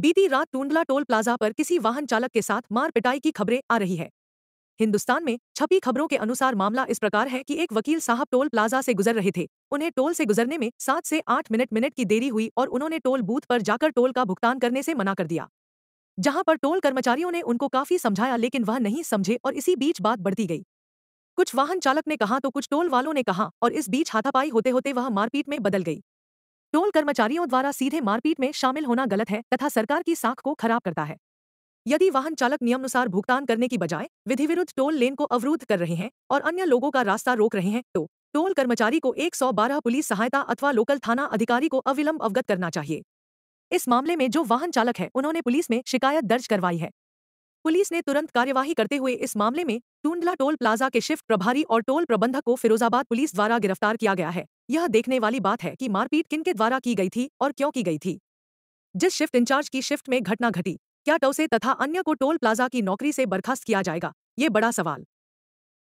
बीती रात Tundla toll plaza पर किसी वाहन चालक के साथ मार पिटाई की खबरें आ रही है हिंदुस्तान में छपी खबरों के अनुसार मामला इस प्रकार है कि एक वकील साहब टोल प्लाजा से गुजर रहे थे उन्हें टोल से गुजरने में सात से आठ मिनट मिनट की देरी हुई और उन्होंने टोल बूथ पर जाकर टोल का भुगतान करने से मना कर दिया जहां पर टोल कर्मचारियों ने उनको काफी समझाया लेकिन वह नहीं समझे और इसी बीच बात बढ़ती गई कुछ वाहन चालक ने कहा तो कुछ टोल वालों ने कहा और इस बीच हाथापाई होते होते वह मारपीट में बदल गई टोल कर्मचारियों द्वारा सीधे मारपीट में शामिल होना गलत है तथा सरकार की साख को खराब करता है यदि वाहन चालक नियमानुसार भुगतान करने की बजाय विधिविरुद्ध टोल लेन को अवरुद्ध कर रहे हैं और अन्य लोगों का रास्ता रोक रहे हैं तो टोल कर्मचारी को 112 पुलिस सहायता अथवा लोकल थाना अधिकारी को अविलंब अवगत करना चाहिए इस मामले में जो वाहन चालक है उन्होंने पुलिस में शिकायत दर्ज करवाई है पुलिस ने तुरंत कार्यवाही करते हुए इस मामले में टूंडला टोल प्लाजा के शिफ्ट प्रभारी और टोल प्रबंधक को फिरोजाबाद पुलिस द्वारा गिरफ्तार किया गया है यह देखने वाली बात है कि मारपीट किनके द्वारा की गई थी और क्यों की गई थी जिस शिफ्ट इंचार्ज की शिफ्ट में घटना घटी क्या टोसे तथा अन्य को टोल प्लाजा की नौकरी से बर्खास्त किया जाएगा ये बड़ा सवाल